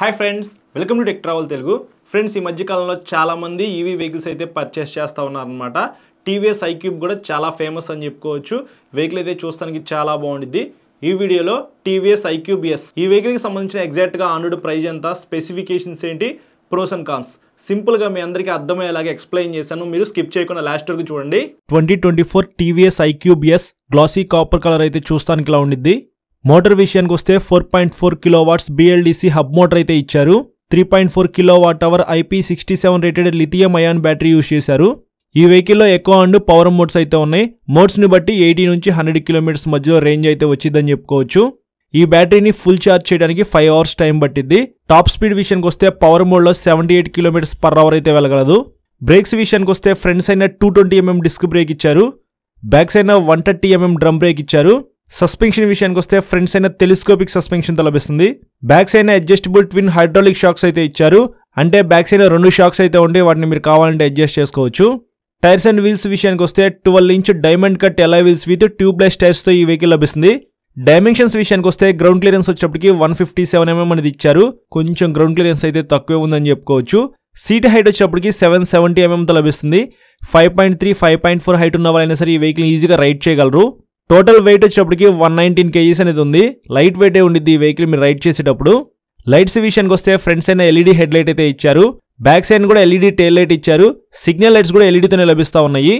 hi friends welcome to tech travel Telugu friends ఈ మధ్యకాలంలో చాలామంది ఈవీ e వెహికల్స్ అయితే పర్చేస్ చేస్తూ ఉన్నారనమాట టీవీఎస్ ఐక్యూబ్ కూడా చాలా ఫేమస్ అని చెప్పుకోవచ్చు వెహికల్ అయితే చూస్తానికి చాలా బాగుండిద్ది ఈ వీడియోలో టీవీఎస్ ఎస్ ఈ వెహికల్కి సంబంధించిన ఎగ్జాక్ట్గా ఆండ్రుడ్ ప్రైజ్ ఎంత స్పెసిఫికేషన్స్ ఏంటి ప్రోస్ అండ్ కాన్స్ సింపుల్గా మీ అందరికీ అర్థమయ్యేలాగా ఎక్స్ప్లెయిన్ చేశాను మీరు స్కిప్ చేయకుండా లాస్ట్ వరకు చూడండి twenty twenty four TVS S glossy copper colour అయితే చూస్తానికి ఇలా ఉండిద్ది మోటార్ విషయానికి వస్తే four point four kilo watts BLDC hub motor అయితే ఇచ్చారు three point four kilo watt hour IP sixty seven rated lithium ion battery use చేశారు ఈ వెహికల్లో ఎక్కువ అండ్ పవర్ మోడ్స్ అయితే ఉన్నాయి మోడ్స్ని బట్టి ఎయిటీ నుంచి హండ్రెడ్ కిలోమీటర్స్ మధ్యలో రేంజ్ అయితే వచ్చిందని చెప్పుకోవచ్చు ఈ బ్యాటరీని ఫుల్ ఛార్జ్ చేయడానికి ఫైవ్ అవర్స్ టైం పట్టింది టాప్ స్పీడ్ విషయానికి వస్తే పవర్ మోడ్లో seventy eight kilometres per hour అయితే వెళ్ళగలదు బ్రేక్స్ విషయానికి వస్తే front side two twenty mm disc brake ఇచ్చారు బ్యాక్ అయినా one thirty mm drum brake ఇచ్చారు సస్పెన్షన్ విషయానికి వస్తే ఫ్రంట్స్ అయినా టెలిస్కోపిక్ సస్పెన్షన్తో లభిస్తుంది backs side adjustable twin hydraulic shocks అయితే ఇచ్చారు అంటే బ్యాక్స్ సైడ్ రెండు షాక్స్ అయితే ఉంటే వాటిని మీరు కావాలంటే అడ్జస్ట్ చేసుకోవచ్చు టైర్స్ అండ్ వీల్స్ విషయానికి వస్తే twelve inch diamond cut alloy wheels with tubeless టైర్స్తో ఈ వెహికల్ లభిస్తుంది డైమెన్షన్స్ విషయానికి వస్తే గ్రౌండ్ క్లియరెన్స్ వచ్చేప్పటికి వన్ ఫిఫ్టీ సెవెన్ ఎంఎం అనేది ఇచ్చారు కొంచెం గ్రౌండ్ క్లియరెన్స్ అయితే తక్కువే ఉందని చెప్పుకోవచ్చు సీట్ హైట్ వచ్చేటప్పటికి సెవెన్ సెవెంటీ ఎంఎంతో లభిస్తుంది five point three five point four height ఉన్న వాళ్ళైనా సరే ఈ వెహికల్ ఈజీగా రైడ్ చేయగలరు టోటల్ వెయిట్ వచ్చేటప్పటికి వన్ నైన్టీన్ కేజీస్ అనేది ఉంది లైట్ వెయిటే ఉండిద్ది ఈ వెహికల్ మీరు రైడ్ చేసేటప్పుడు లైట్స్ విషయానికి వస్తే ఫ్రంట్స్ అయిన ఎల్ఈడి హెడ్ లైట్ అయితే ఇచ్చారు బ్యాక్ సైడ్ కూడా ఎల్ఈడి టెయిల్ లైట్ ఇచ్చారు సిగ్నల్ లైట్స్ కూడా ఎల్ఈడితోనే e లభిస్తూ ఉన్నాయి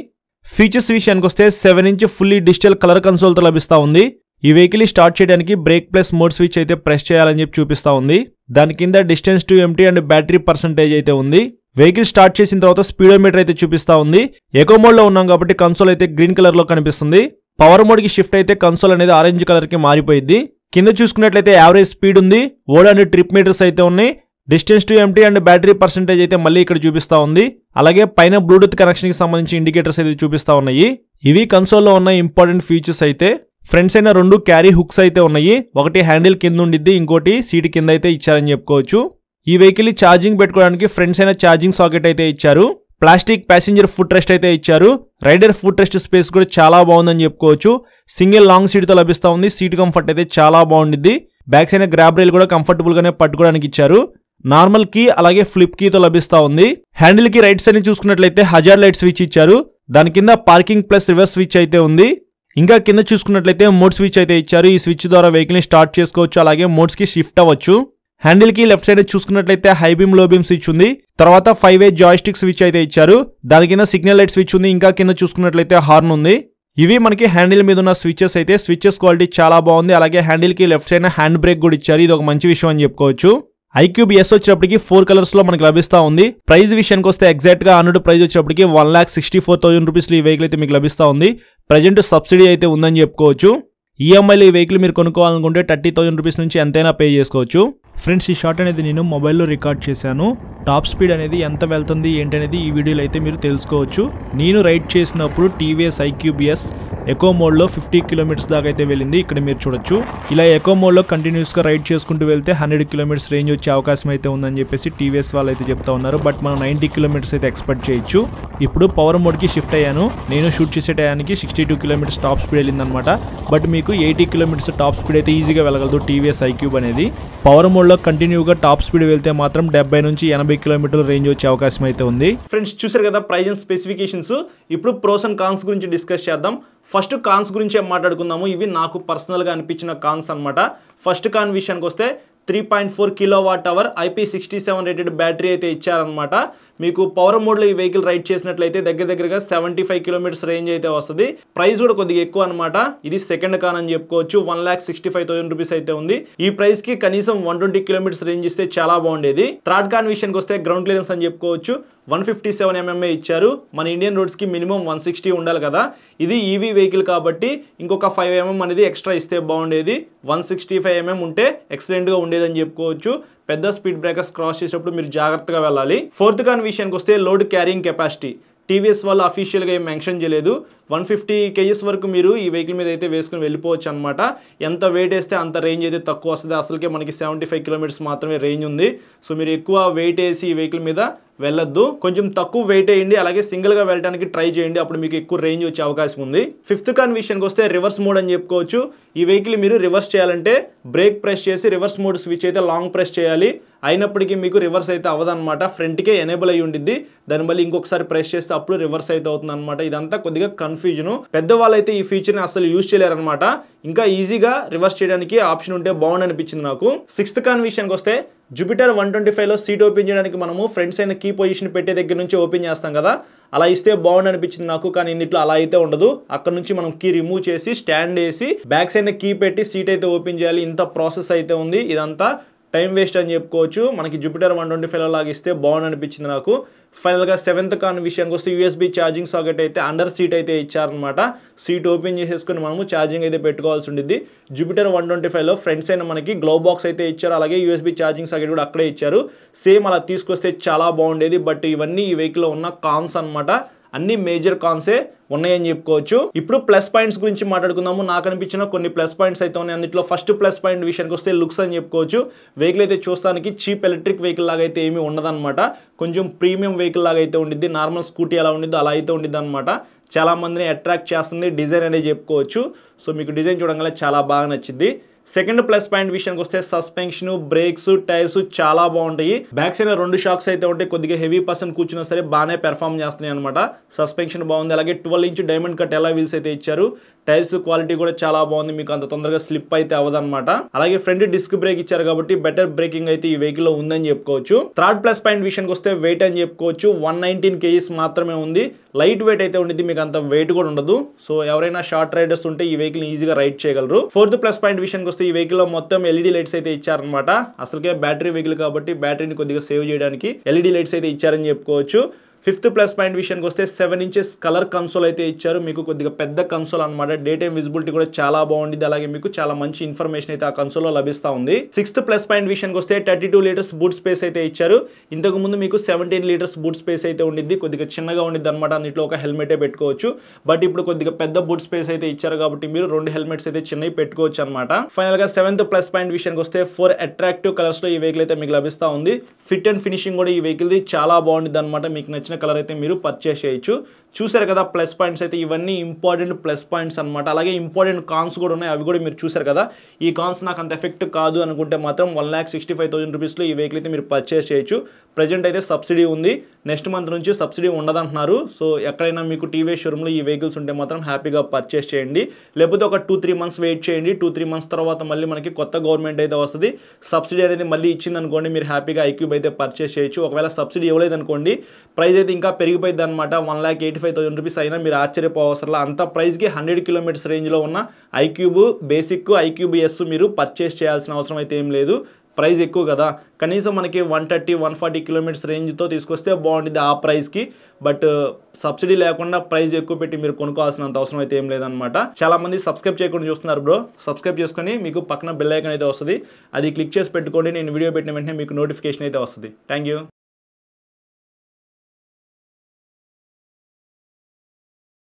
ఫీచర్స్ విషయానికి వస్తే seven inch fully digital colour కన్సోల్తో లభిస్తూ ఉంది ఈ వెహికల్ స్టార్ట్ చేయడానికి బ్రేక్ ప్లస్ మోడ్ స్విచ్ అయితే ప్రెస్ చేయాలని చెప్పి చూపిస్తూ ఉంది దాని కింద distance to empty and battery percentage అయితే ఉంది వెహికల్ స్టార్ట్ చేసిన తర్వాత స్పీడోమీటర్ అయితే చూపిస్తూ ఉంది ఎకో మోడ్లో ఉన్నాం కాబట్టి కన్సోల్ అయితే గ్రీన్ కలర్లో కనిపిస్తుంది పవర్ మోడ్కి షిఫ్ట్ అయితే కన్సోల్ అనేది ఆరెంజ్ కలర్కి మారిపోయింది కింద చూసుకున్నట్లయితే యావరేజ్ స్పీడ్ ఉంది ఓడ్ అండ్ ట్రిప్ మీటర్స్ అయితే ఉన్నాయి distance to empty and battery percentage అయితే మళ్ళీ ఇక్కడ చూపిస్తూ ఉంది అలాగే పైన బ్లూటూత్ కనెక్షన్కి సంబంధించి ఇండికేటర్స్ అయితే చూపిస్తూ ఉన్నాయి ఇవి కన్సోల్లో ఉన్న ఇంపార్టెంట్ ఫీచర్స్ అయితే ఫ్రంట్ సైడ్ రెండు క్యారీ హుక్స్ అయితే ఉన్నాయి ఒకటి హ్యాండిల్ కింద ఉండిద్ది ఇంకోటి సీట్ కింద అయితే ఇచ్చారని చెప్పుకోవచ్చు ఈ వెహికల్ ఛార్జింగ్ పెట్టుకోవడానికి ఫ్రంట్ సైడ్ ఛార్జింగ్ సాకెట్ అయితే ఇచ్చారు ప్లాస్టిక్ ప్యాసింజర్ ఫుట్ రెస్ట్ అయితే ఇచ్చారు రైడర్ ఫుట్ రెస్ట్ స్పేస్ కూడా చాలా బాగుందని చెప్పుకోవచ్చు సింగిల్ లాంగ్ సీట్తో లభిస్తూ ఉంది సీట్ కంఫర్ట్ అయితే చాలా బాగుండిద్ది బ్యాక్ సైడ్ గ్రాబ్ రైల్ కూడా కంఫర్టబుల్గానే పట్టుకోవడానికి ఇచ్చారు నార్మల్ కీ అలాగే ఫ్లిప్ కీతో లభిస్తూ ఉంది హ్యాండిల్ కి రైట్ సైడ్ చూసుకున్నట్లయితే హజార్ లైట్ స్విచ్ ఇచ్చారు దాని కింద పార్కింగ్ ప్లస్ రివర్స్ స్విచ్ అయితే ఉంది ఇంకా కింద చూసుకున్నట్లయితే మోడ్ స్విచ్ అయితే ఇచ్చారు ఈ స్విచ్ ద్వారా వెహికల్ని స్టార్ట్ చేసుకోవచ్చు అలాగే మోడ్స్కి షిఫ్ట్ అవ్వచ్చు హ్యాండిల్కి లెఫ్ట్ సైడ్ చూసుకున్నట్లయితే high beam low beam switch ఉంది తర్వాత ఫైవ్ ఏ జాయిస్టిక్ స్విచ్ అయితే ఇచ్చారు దాని కింద సిగ్నల్ లైట్ స్విచ్ ఉంది ఇంకా కింద చూసుకున్నట్లయితే హార్న్ ఉంది ఇవి మనకి హ్యాండిల్ మీద ఉన్న స్విచెస్ అయితే స్విచెస్ క్వాలిటీ చాలా బాగుంది అలాగే హ్యాండిల్కి లెఫ్ట్ సైడ్ హ్యాండ్ బ్రేక్ కూడా ఇచ్చారు ఇది ఒక మంచి విషయం అని చెప్పుకోవచ్చు ఐక్యూబ్ ఎస్ వచ్చేటప్పటికి ఫోర్ కలర్స్ లో మనకి లభిస్తా ఉంది ప్రైస్ విషయానికి వస్తే ఎగ్జాక్ట్ గా అన్నట్టు ప్రైస్ వచ్చేటప్పటికి one lakh sixty four thousand rupees ఈ వెహికల్ అయితే మీకు లభిస్తా ఉంది ప్రజెంట్ సబ్సిడీ అయితే ఉందని చెప్పుకోవచ్చు ఈఎంఐలో e ఈ వెహికల్ మీరు కొనుక్కోవాలనుకుంటే థర్టీ థౌసండ్ రూపీస్ నుంచి ఎంతైనా పే చేసుకోవచ్చు ఫ్రెండ్స్ ఈ షాట్ అనేది నేను మొబైల్లో రికార్డ్ చేశాను టాప్ స్పీడ్ అనేది ఎంత వెళ్తుంది ఏంటనేది ఈ వీడియోలో అయితే మీరు తెలుసుకోవచ్చు నేను రైడ్ చేసినప్పుడు టీవీఎస్ ఐక్యూబిఎస్ ఎకో మోడ్లో ఫిఫ్టీ కిలోమీటర్స్ దాకా అయితే వెళ్ళింది ఇక్కడ మీరు చూడొచ్చు ఇలా ఎకో మోడ్లో కంటిన్యూస్గా రైడ్ చేసుకుంటూ వెళ్తే హండ్రెడ్ కిలోమీటర్స్ రేంజ్ వచ్చే అవకాశం అయితే ఉందని చెప్పేసి టీవీఎస్ వాళ్ళు అయితే చెప్తా ఉన్నారు బట్ మనం నైంటీ కిలోమీటర్స్ అయితే ఎక్స్పెక్ట్ చేయొచ్చు ఇప్పుడు పవర్ మోడ్కి షిఫ్ట్ అయ్యాను నేను షూట్ చేసే టయానికి sixty two kilometres top speed అనమాట బట్ మీకు ఎయిటీ కిలోమీటర్స్ టాప్ స్పీడ్ అయితే ఈజీగా వెళ్ళగలదు టీవీఎస్ ఐక్యూబ్ అనేది పవర్ మోడ్ రోడ్లో కంటిన్యూగా టాప్ స్పీడ్ వెళ్తే మాత్రం డెబ్బై నుంచి ఎనభై కిలోమీటర్ల రేంజ్ వచ్చే అవకాశం అయితే ఉంది ఫ్రెండ్స్ చూసారు కదా ప్రైజ్ అండ్ స్పెసిఫికేషన్స్ ఇప్పుడు ప్రోస్ అండ్ కాన్స్ గురించి డిస్కస్ చేద్దాం ఫస్ట్ కాన్స్ గురించి మాట్లాడుకుందాము ఇవి నాకు పర్సనల్గా అనిపించిన కాన్స్ అనమాట ఫస్ట్ కాన్ విషయానికి వస్తే three point four kilo watt hour IP sixty seven rated battery అయితే ఇచ్చారనమాట మీకు పవర్ మోడ్లో ఈ వెహికల్ రైడ్ చేసినట్లయితే దగ్గర దగ్గరగా సెవెంటీ ఫైవ్ కిలోమీటర్స్ రేంజ్ అయితే వస్తుంది ప్రైస్ కూడా కొద్దిగా ఎక్కువ అనమాట ఇది సెకండ్ కాన్ అని చెప్పుకోవచ్చు one lakh sixty five thousand rupees అయితే ఉంది ఈ ప్రైస్ కి కనీసం వన్ ట్వంటీ కిలోమీటర్స్ రేంజ్ ఇస్తే చాలా బాగుండేది థర్డ్ కాన్ విషయానికి వస్తే గ్రౌండ్ క్లియరెన్స్ అని చెప్పుకోవచ్చు వన్ ఫిఫ్టీ సెవెన్ ఎంఎంఏ ఇచ్చారు మన ఇండియన్ రోడ్స్కి మినిమం వన్ సిక్స్టీ ఉండాలి కదా ఇది ఈవీ e వెహికల్ కాబట్టి ఇంకొక ఫైవ్ ఎంఎం అనేది ఎక్స్ట్రా ఇస్తే బాగుండేది వన్ సిక్స్టీ ఫైవ్ ఎంఎం ఉంటే ఎక్సలెంట్గా ఉండేదని చెప్పుకోవచ్చు పెద్ద స్పీడ్ బ్రేకర్స్ క్రాస్ చేసేటప్పుడు మీరు జాగ్రత్తగా వెళ్ళాలి ఫోర్త్ కాన్ విషయానికి వస్తే లోడ్ క్యారింగ్ కెపాసిటీ టీవీఎస్ వాళ్ళు అఫీషియల్గా ఏం మెన్షన్ చేయలేదు వన్ ఫిఫ్టీ కేజీస్ వరకు మీరు ఈ వెహికల్ మీద అయితే వేసుకుని వెళ్ళిపోవచ్చు అనమాట ఎంత వెయిట్ వేస్తే అంత రేంజ్ అయితే తక్కువ వస్తుంది అసలుకే మనకి సెవెంటీ ఫైవ్ కిలోమీటర్స్ మాత్రమే రేంజ్ ఉంది సో మీరు ఎక్కువ వెయిట్ వేసి ఈ వెహికల్ మీద వెళ్ళొద్దు కొంచెం తక్కువ వెయిట్ వేయండి అలాగే సింగిల్గా వెళ్ళడానికి ట్రై చేయండి అప్పుడు మీకు ఎక్కువ రేంజ్ వచ్చే అవకాశం ఉంది ఫిఫ్త్ కాన్ విషయానికి వస్తే రివర్స్ మోడ్ అని చెప్పుకోవచ్చు ఈ వెహికల్ మీరు రివర్స్ చేయాలంటే బ్రేక్ ప్రెస్ చేసి రివర్స్ మోడ్ స్విచ్ అయితే లాంగ్ ప్రెస్ చేయాలి అయినప్పటికీ మీకు రివర్స్ అయితే అనమాట ఫ్రంట్కే ఎనేబుల్ అయ్యి ఉండిద్ది దాని మళ్ళీ ఇంకొకసారి ప్రెస్ చేస్తే అప్పుడు రివర్స్ అయితే అవుతుంది ఇదంతా కొద్దిగా కన్ఫ్యూజ్ కన్ఫ్యూజన్ పెద్దవాళ్ళైతే ఈ ఫీచర్ని అసలు యూజ్ చేయలేరనమాట ఇంకా ఈజీగా రివర్స్ చేయడానికి ఆప్షన్ ఉంటే బాగుండి అనిపించింది నాకు సిక్స్త్ కాన్ విషయానికి వస్తే జూపిటర్ వన్ ట్వంటీ లో సీట్ ఓపెన్ చేయడానికి మనము ఫ్రెండ్స్ అయిన కీ పొజిషన్ పెట్టే దగ్గర నుంచి ఓపెన్ చేస్తాం కదా అలా ఇస్తే బాగుండి అనిపించింది నాకు కానీ ఇందులో అలా అయితే ఉండదు అక్కడ నుంచి మనం కీ రిమూవ్ చేసి స్టాండ్ వేసి బ్యాక్ సైడ్ కీ పెట్టి సీట్ అయితే ఓపెన్ చేయాలి ఇంత ప్రాసెస్ అయితే ఉంది ఇదంతా టైం వేస్ట్ అని చెప్పుకోవచ్చు మనకి జూపిటర్ వన్ ట్వంటీ ఫైవ్లో లాగా ఇస్తే బాగుంది అనిపించింది నాకు ఫైనల్గా సెవెంత్ కాన్ విషయానికి వస్తే యూఎస్బి ఛార్జింగ్ సాకెట్ అయితే అండర్ సీట్ అయితే ఇచ్చారనమాట సీట్ ఓపెన్ చేసేసుకుని మనము ఛార్జింగ్ అయితే పెట్టుకోవాల్సి ఉండిద్ది జూపిటర్ వన్ ట్వంటీ ఫైవ్లో ఫ్రంట్స్ అయిన మనకి గ్లో బాక్స్ అయితే ఇచ్చారు అలాగే యూఎస్బి ఛార్జింగ్ సాకెట్ కూడా అక్కడే ఇచ్చారు సేమ్ అలా తీసుకొస్తే చాలా బాగుండేది బట్ ఇవన్నీ ఈ వెహికల్లో ఉన్న కాన్స్ అనమాట అన్ని మేజర్ కాన్సే ఉన్నాయని చెప్పుకోవచ్చు ఇప్పుడు ప్లస్ పాయింట్స్ గురించి మాట్లాడుకుందాము నాకు అనిపించిన కొన్ని ప్లస్ పాయింట్స్ అయితే ఉన్నాయి అందులో ఫస్ట్ ప్లస్ పాయింట్ విషయానికి వస్తే లుక్స్ అని చెప్పుకోవచ్చు వెహికల్ అయితే చూస్తానికి చీప్ ఎలక్ట్రిక్ వెహికల్ లాగా అయితే ఏమీ ఉండదన్నమాట కొంచెం ప్రీమియం వెహికల్ లాగా అయితే ఉండిద్ది నార్మల్ స్కూటీ ఎలా ఉండిద్దో అలా అయితే ఉండిద్ది అనమాట చాలామందిని అట్రాక్ట్ చేస్తుంది డిజైన్ అనేది చెప్పుకోవచ్చు సో మీకు డిజైన్ చూడగానే చాలా బాగా నచ్చింది సెకండ్ ప్లస్ పాయింట్ విషయానికి వస్తే సస్పెన్షన్ బ్రేక్స్ టైర్స్ చాలా బాగుంటాయి బ్యాక్ సైడ్ రెండు షాక్స్ అయితే ఉంటాయి కొద్దిగా హెవీ పర్సన్ కూర్చున్నా సరే బాగానే పెర్ఫామ్ చేస్తున్నాయి అనమాట సస్పెన్షన్ బాగుంది అలాగే twelve inch diamond cut alloy wheels అయితే ఇచ్చారు టైర్స్ క్వాలిటీ కూడా చాలా బాగుంది మీకు అంత తొందరగా స్లిప్ అయితే అవ్వదన్నమాట అలాగే ఫ్రంట్ డిస్క్ బ్రేక్ ఇచ్చారు కాబట్టి బెటర్ బ్రేకింగ్ అయితే ఈ వెహికల్ లో ఉందని చెప్పుకోవచ్చు థర్డ్ ప్లస్ పాయింట్ విషయానికి వస్తే వెయిట్ అని చెప్పుకోవచ్చు వన్ నైన్టీన్ కేజీస్ మాత్రమే ఉంది లైట్ వెయిట్ అయితే ఉండేది మీకు అంత వెయిట్ కూడా ఉండదు సో ఎవరైనా షార్ట్ రైడర్స్ ఉంటే ఈ వెహికల్ ఈజీగా రైడ్ చేయగలరు ఫోర్త్ ప్లస్ పాయింట్ విషయానికి చూస్తే ఈ వెహికల్లో మొత్తం ఎల్ఈడి లైట్స్ e అయితే ఇచ్చారనమాట అసలుకే బ్యాటరీ వెహికల్ కాబట్టి బ్యాటరీని కొద్దిగా సేవ్ చేయడానికి ఎల్ఈడి లైట్స్ e అయితే ఇచ్చారని చెప్పుకోవచ్చు ఫిఫ్త్ ప్లస్ పాయింట్ విషయానికి వస్తే సెవెన్ ఇంచెస్ కలర్ కన్సోల్ అయితే ఇచ్చారు మీకు కొద్దిగా పెద్ద కన్సోల్ అనమాట డే టైం విజిబిలిటీ కూడా చాలా బాగుంది అలాగే మీకు చాలా మంచి ఇన్ఫర్మేషన్ అయితే ఆ కన్సోల్లో లభిస్తూ ఉంది సిక్స్త్ ప్లస్ పాయింట్ విషయానికి వస్తే thirty two litres boot space అయితే ఇచ్చారు ఇంతకు ముందు మీకు సెవెంటీన్ లీటర్స్ బూట్ స్పేస్ అయితే ఉండిద్ది కొద్దిగా చిన్నగా ఉండింది అనమాట అందులో ఒక హెల్మెటే పెట్టుకోవచ్చు బట్ ఇప్పుడు కొద్దిగా పెద్ద బూట్ స్పేస్ అయితే ఇచ్చారు కాబట్టి మీరు రెండు హెల్మెట్స్ అయితే చిన్నవి పెట్టుకోవచ్చు అనమాట ఫైనల్ గా సెవెంత్ ప్లస్ పాయింట్ విషయానికి వస్తే ఫోర్ అట్రాక్టివ్ కలర్స్ లో ఈ వెహికల్ అయితే మీకు లభిస్తా ఉంది ఫిట్ అండ్ ఫినిషింగ్ కూడా ఈ వెహికల్ చాలా బాగుంది అనమాట మీకు నచ్చిన నచ్చిన కలర్ అయితే మీరు పర్చేస్ చేయొచ్చు చూసారు కదా ప్లస్ పాయింట్స్ అయితే ఇవన్నీ ఇంపార్టెంట్ ప్లస్ పాయింట్స్ అనమాట అలాగే ఇంపార్టెంట్ కాన్స్ కూడా ఉన్నాయి అవి కూడా మీరు చూసారు కదా ఈ కాన్స్ నాకు అంత ఎఫెక్ట్ కాదు అనుకుంటే మాత్రం one lakh sixty five thousand రూపీస్లో ఈ వెహికల్ అయితే మీరు పర్చేస్ చేయొచ్చు ప్రజెంట్ అయితే సబ్సిడీ ఉంది నెక్స్ట్ మంత్ నుంచి సబ్సిడీ ఉండదంటున్నారు సో ఎక్కడైనా మీకు టీవీ షోరూమ్లో ఈ వెహికల్స్ ఉంటే మాత్రం హ్యాపీగా పర్చేస్ చేయండి లేకపోతే ఒక టూ త్రీ మంత్స్ వెయిట్ చేయండి టూ త్రీ మంత్స్ తర్వాత మళ్ళీ మనకి కొత్త గవర్నమెంట్ అయితే వస్తుంది సబ్సిడీ అనేది మళ్ళీ ఇచ్చింది అనుకోండి మీరు హ్యాపీగా ఐక్యూబ్ అయితే పర్చేస్ చేయొచ్చు ఒకవేళ సబ్సిడీ ఇవ్వలేదు అనుకోండి ప్రైస్ అయితే ఇంకా పెరిగిపోయింది అనమాట one lakh eighty five thousand rupees అయినా మీరు ఆశ్చర్యపోవసరలా అంత ప్రైస్కి హండ్రెడ్ కిలోమీటర్స్ రేంజ్లో ఉన్న ఐక్యూబ్ బేసిక్ ఐక్యూబ్ ఎస్ మీరు పర్చేస్ చేయాల్సిన అవసరం అయితే ఏం లేదు ప్రైస్ ఎక్కువ కదా కనీసం మనకి one thirty one forty kilometres రేంజ్తో తీసుకొస్తే బాగుంటుంది ఆ ప్రైస్కి బట్ uh, సబ్సిడీ లేకుండా ప్రైస్ ఎక్కువ పెట్టి మీరు కొనుక్కోవాల్సినంత అవసరం అయితే ఏం లేదనమాట చాలా మంది సబ్స్క్రైబ్ చేయకుండా చూస్తున్నారు బ్రో సబ్స్క్రైబ్ చేసుకొని మీకు పక్కన బెల్లైకన్ అయితే వస్తుంది అది క్లిక్ చేసి పెట్టుకోండి నేను వీడియో పెట్టిన వెంటనే మీకు నోటిఫికేషన్ అయితే వస్తుంది థ్యాంక్